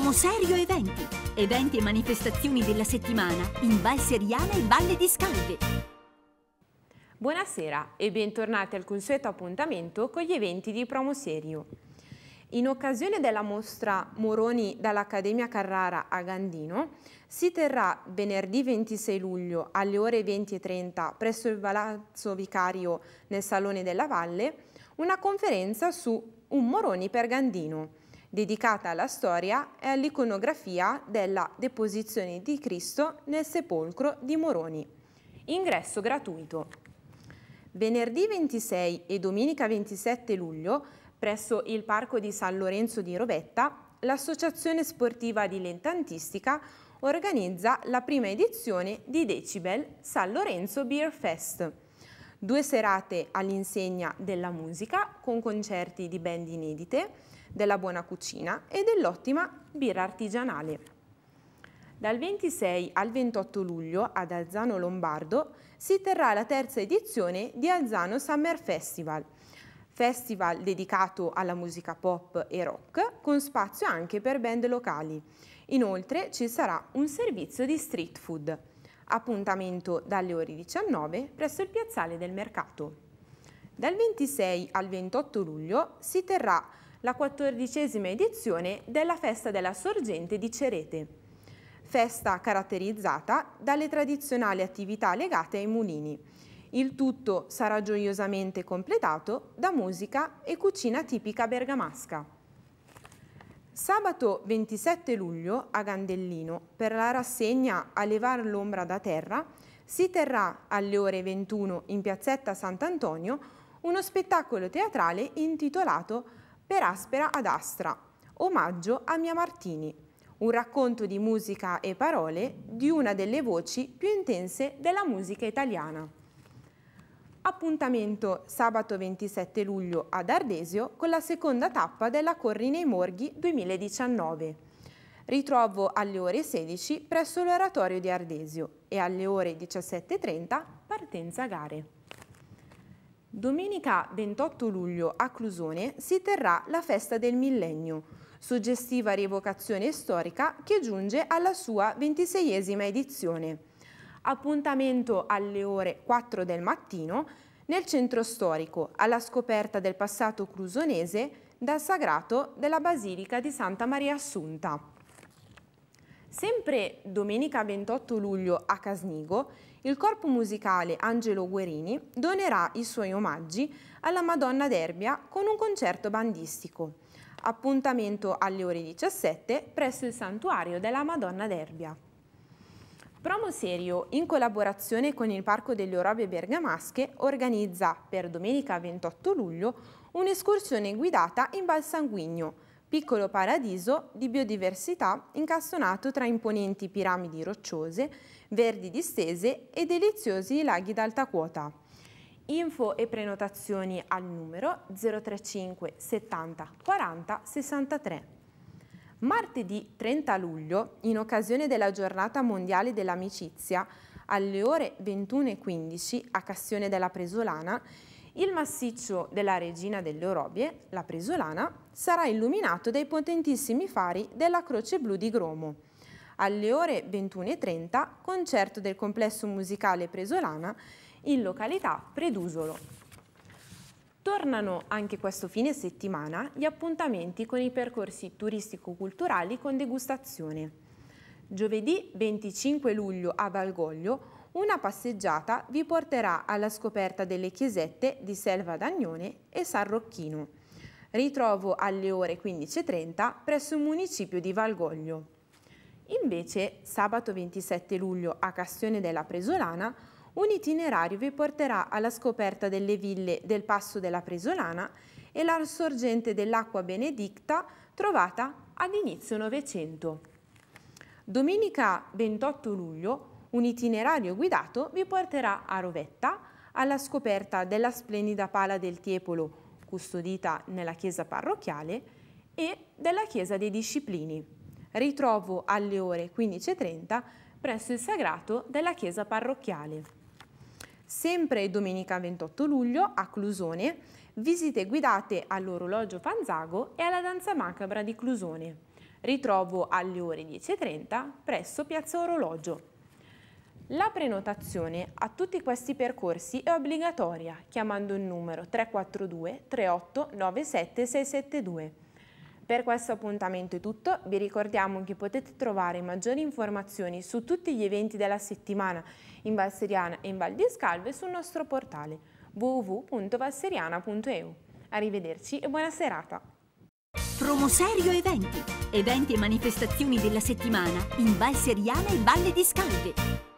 promo Serio Eventi. Eventi e manifestazioni della settimana in Val Seriana e Valle di Scalde. Buonasera e bentornati al consueto appuntamento con gli eventi di Promo Serio. In occasione della mostra Moroni dall'Accademia Carrara a Gandino, si terrà venerdì 26 luglio alle ore 20.30 presso il Palazzo Vicario nel Salone della Valle una conferenza su Un Moroni per Gandino, dedicata alla storia e all'iconografia della deposizione di Cristo nel sepolcro di Moroni. Ingresso gratuito. Venerdì 26 e domenica 27 luglio, presso il Parco di San Lorenzo di Robetta, l'Associazione Sportiva Dilettantistica organizza la prima edizione di Decibel San Lorenzo Beer Fest. Due serate all'insegna della musica con concerti di band inedite, della buona cucina e dell'ottima birra artigianale. Dal 26 al 28 luglio ad Alzano Lombardo si terrà la terza edizione di Alzano Summer Festival, festival dedicato alla musica pop e rock con spazio anche per band locali. Inoltre ci sarà un servizio di street food. Appuntamento dalle ore 19 presso il piazzale del mercato. Dal 26 al 28 luglio si terrà la quattordicesima edizione della Festa della Sorgente di Cerete, festa caratterizzata dalle tradizionali attività legate ai mulini. Il tutto sarà gioiosamente completato da musica e cucina tipica bergamasca. Sabato 27 luglio a Gandellino, per la rassegna A levar l'ombra da terra, si terrà alle ore 21 in piazzetta Sant'Antonio uno spettacolo teatrale intitolato per Aspera ad Astra, omaggio a Mia Martini, un racconto di musica e parole di una delle voci più intense della musica italiana. Appuntamento sabato 27 luglio ad Ardesio con la seconda tappa della Corri nei Morghi 2019. Ritrovo alle ore 16 presso l'oratorio di Ardesio e alle ore 17.30 partenza gare. Domenica 28 luglio a Clusone si terrà la festa del millennio, suggestiva rievocazione storica che giunge alla sua ventiseiesima edizione. Appuntamento alle ore 4 del mattino nel centro storico alla scoperta del passato clusonese dal sagrato della Basilica di Santa Maria Assunta. Sempre domenica 28 luglio a Casnigo, il corpo musicale Angelo Guerini donerà i suoi omaggi alla Madonna d'Erbia con un concerto bandistico. Appuntamento alle ore 17 presso il santuario della Madonna d'Erbia. Promo Serio, in collaborazione con il Parco delle Orobe Bergamasche, organizza per domenica 28 luglio un'escursione guidata in Val Sanguigno, piccolo paradiso di biodiversità incastonato tra imponenti piramidi rocciose, verdi distese e deliziosi laghi d'alta quota. Info e prenotazioni al numero 035 70 40 63. Martedì 30 luglio, in occasione della giornata mondiale dell'amicizia, alle ore 21.15 a Cassione della Presolana, il massiccio della regina delle Orobie, la Presolana, sarà illuminato dai potentissimi fari della Croce Blu di Gromo. Alle ore 21.30, concerto del complesso musicale Presolana in località Predusolo. Tornano anche questo fine settimana gli appuntamenti con i percorsi turistico-culturali con degustazione. Giovedì 25 luglio a Valgoglio una passeggiata vi porterà alla scoperta delle chiesette di Selva d'Agnone e San Rocchino. Ritrovo alle ore 15.30 presso il municipio di Valgoglio. Invece, sabato 27 luglio a Castione della Presolana, un itinerario vi porterà alla scoperta delle ville del Passo della Presolana e la sorgente dell'acqua benedicta trovata ad inizio Novecento. Domenica 28 luglio un itinerario guidato vi porterà a Rovetta, alla scoperta della splendida pala del Tiepolo, custodita nella chiesa parrocchiale, e della chiesa dei Disciplini. Ritrovo alle ore 15.30 presso il sagrato della chiesa parrocchiale. Sempre domenica 28 luglio a Clusone, visite guidate all'orologio Panzago e alla danza macabra di Clusone. Ritrovo alle ore 10.30 presso Piazza Orologio. La prenotazione a tutti questi percorsi è obbligatoria chiamando il numero 342 38 97 672. Per questo appuntamento è tutto, vi ricordiamo che potete trovare maggiori informazioni su tutti gli eventi della settimana in Val Seriana e in Val di Scalve sul nostro portale www.valseriana.eu. Arrivederci e buona serata! Promoserio Eventi, eventi e manifestazioni della settimana in Val Seriana e Valle di Scalve.